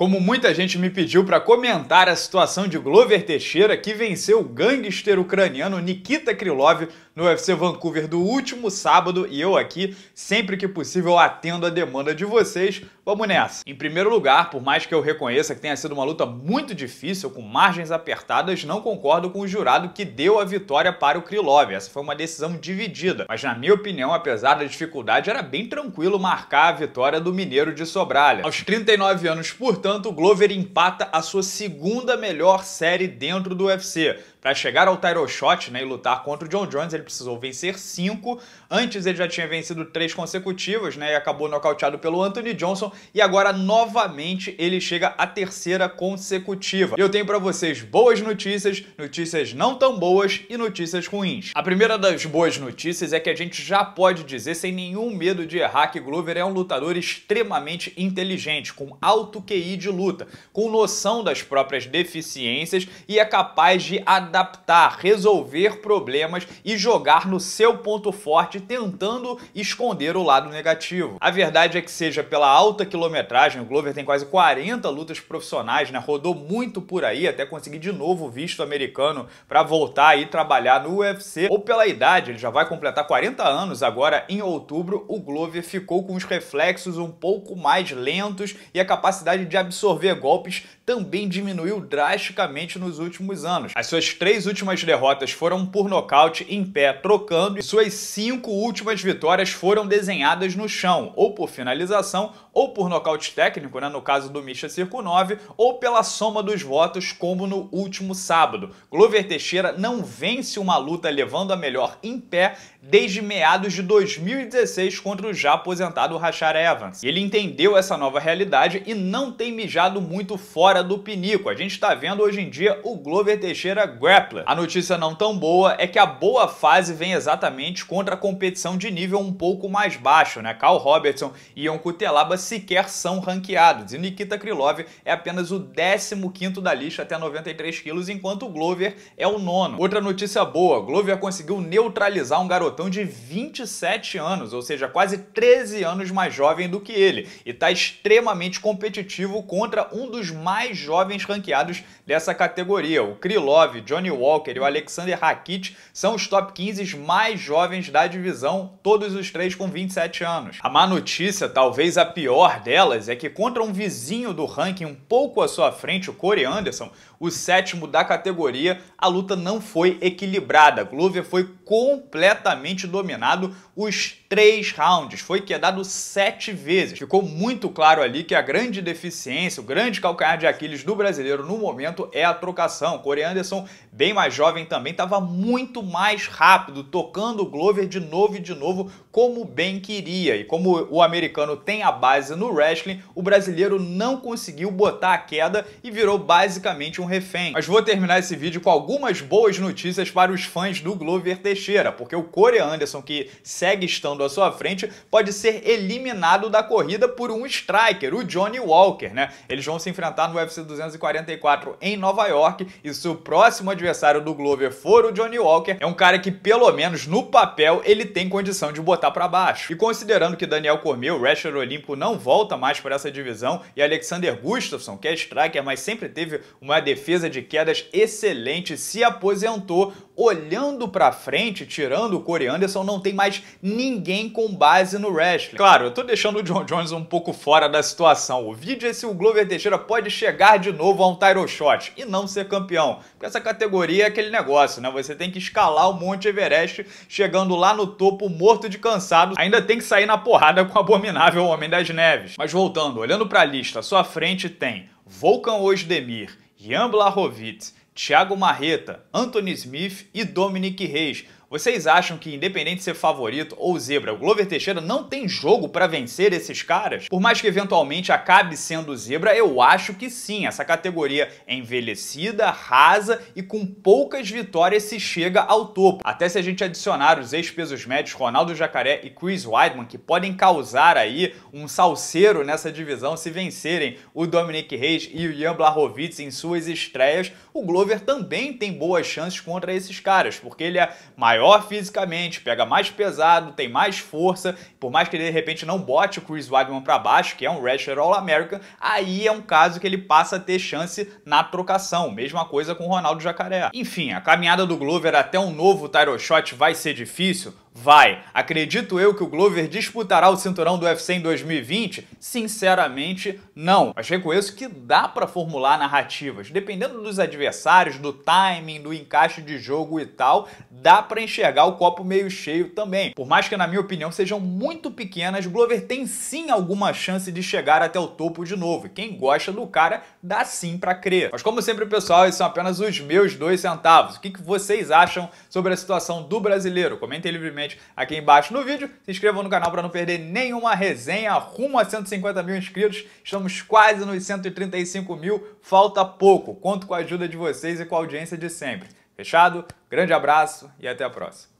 Como muita gente me pediu para comentar a situação de Glover Teixeira, que venceu o gangster ucraniano Nikita Krylov no UFC Vancouver do último sábado, e eu aqui, sempre que possível, atendo a demanda de vocês Vamos nessa. Em primeiro lugar, por mais que eu reconheça que tenha sido uma luta muito difícil, com margens apertadas, não concordo com o jurado que deu a vitória para o Krylov. Essa foi uma decisão dividida, mas na minha opinião, apesar da dificuldade, era bem tranquilo marcar a vitória do mineiro de Sobralha. Aos 39 anos, portanto, o Glover empata a sua segunda melhor série dentro do UFC. Para chegar ao title shot né, e lutar contra o John Jones, ele precisou vencer cinco. Antes ele já tinha vencido três consecutivas né, e acabou nocauteado pelo Anthony Johnson e agora novamente ele chega à terceira consecutiva. Eu tenho para vocês boas notícias, notícias não tão boas e notícias ruins. A primeira das boas notícias é que a gente já pode dizer sem nenhum medo de errar que Glover é um lutador extremamente inteligente, com alto QI de luta, com noção das próprias deficiências e é capaz de adaptar, resolver problemas e jogar no seu ponto forte, tentando esconder o lado negativo. A verdade é que seja pela alta quilometragem, o Glover tem quase 40 lutas profissionais, né? Rodou muito por aí até conseguir de novo o visto americano para voltar e trabalhar no UFC. Ou pela idade, ele já vai completar 40 anos agora em outubro, o Glover ficou com os reflexos um pouco mais lentos e a capacidade de absorver golpes também diminuiu drasticamente nos últimos anos. As suas três últimas derrotas foram por nocaute em pé, trocando, e suas cinco últimas vitórias foram desenhadas no chão, ou por finalização ou ou por nocaute técnico, né, no caso do Misha 9 ou pela soma dos votos, como no último sábado. Glover Teixeira não vence uma luta levando a melhor em pé desde meados de 2016 contra o já aposentado Rachar Evans. Ele entendeu essa nova realidade e não tem mijado muito fora do pinico. A gente está vendo hoje em dia o Glover Teixeira grappler. A notícia não tão boa é que a boa fase vem exatamente contra a competição de nível um pouco mais baixo, né? Carl Robertson e Ion Cutelaba se sequer são ranqueados. E Nikita Krylov é apenas o 15º da lista até 93 quilos, enquanto o Glover é o nono. Outra notícia boa, Glover conseguiu neutralizar um garotão de 27 anos, ou seja, quase 13 anos mais jovem do que ele, e está extremamente competitivo contra um dos mais jovens ranqueados dessa categoria. O Krylov, Johnny Walker e o Alexander Rakit são os top 15 mais jovens da divisão, todos os três com 27 anos. A má notícia, talvez a pior pior delas é que contra um vizinho do ranking um pouco à sua frente, o Corey Anderson, o sétimo da categoria, a luta não foi equilibrada. Glover foi completamente dominado os três rounds, foi quedado sete vezes. Ficou muito claro ali que a grande deficiência, o grande calcanhar de Aquiles do brasileiro no momento é a trocação. Corey Anderson, bem mais jovem também, estava muito mais rápido, tocando o Glover de novo e de novo, como bem queria. E como o americano tem a base no wrestling, o brasileiro não conseguiu botar a queda e virou basicamente um refém. Mas vou terminar esse vídeo com algumas boas notícias para os fãs do Glover Teixeira, porque o Corey Anderson, que segue estando passando à sua frente pode ser eliminado da corrida por um striker, o Johnny Walker, né? Eles vão se enfrentar no UFC 244 em Nova York e se o próximo adversário do Glover for o Johnny Walker, é um cara que pelo menos no papel ele tem condição de botar para baixo. E considerando que Daniel Cormier, o wrestler olímpico, não volta mais para essa divisão e Alexander Gustafsson, que é striker, mas sempre teve uma defesa de quedas excelente, se aposentou, olhando para frente, tirando o Corey Anderson, não tem mais ninguém ninguém com base no wrestling. Claro, eu tô deixando o John Jones um pouco fora da situação. O vídeo é se o Glover Teixeira pode chegar de novo a um title shot e não ser campeão. Porque essa categoria é aquele negócio, né? Você tem que escalar o Monte Everest, chegando lá no topo morto de cansado, ainda tem que sair na porrada com o abominável Homem das Neves. Mas voltando, olhando para a lista, à sua frente tem Volkan Ozdemir, Jan Blachowicz, Thiago Marreta, Anthony Smith e Dominic Reis vocês acham que, independente de ser favorito ou zebra, o Glover Teixeira não tem jogo para vencer esses caras? Por mais que eventualmente acabe sendo zebra, eu acho que sim. Essa categoria é envelhecida, rasa e com poucas vitórias se chega ao topo. Até se a gente adicionar os ex-pesos médios Ronaldo Jacaré e Chris Weidman, que podem causar aí um salseiro nessa divisão se vencerem o Dominic Reis e o Jan Blachowicz em suas estreias, o Glover também tem boas chances contra esses caras, porque ele é maior maior fisicamente, pega mais pesado, tem mais força, por mais que ele de repente não bote o Chris Weidman para baixo, que é um wrestler All-American, aí é um caso que ele passa a ter chance na trocação. Mesma coisa com o Ronaldo Jacaré. Enfim, a caminhada do Glover até um novo title shot vai ser difícil, Vai. Acredito eu que o Glover disputará o cinturão do UFC em 2020? Sinceramente, não. Mas reconheço que dá para formular narrativas. Dependendo dos adversários, do timing, do encaixe de jogo e tal, dá para enxergar o copo meio cheio também. Por mais que, na minha opinião, sejam muito pequenas, Glover tem sim alguma chance de chegar até o topo de novo. E quem gosta do cara, dá sim para crer. Mas como sempre, pessoal, esses são apenas os meus dois centavos. O que vocês acham sobre a situação do brasileiro? Comentem livremente gente aqui embaixo no vídeo. Se inscrevam no canal para não perder nenhuma resenha. Rumo a 150 mil inscritos. Estamos quase nos 135 mil. Falta pouco. Conto com a ajuda de vocês e com a audiência de sempre. Fechado? Grande abraço e até a próxima.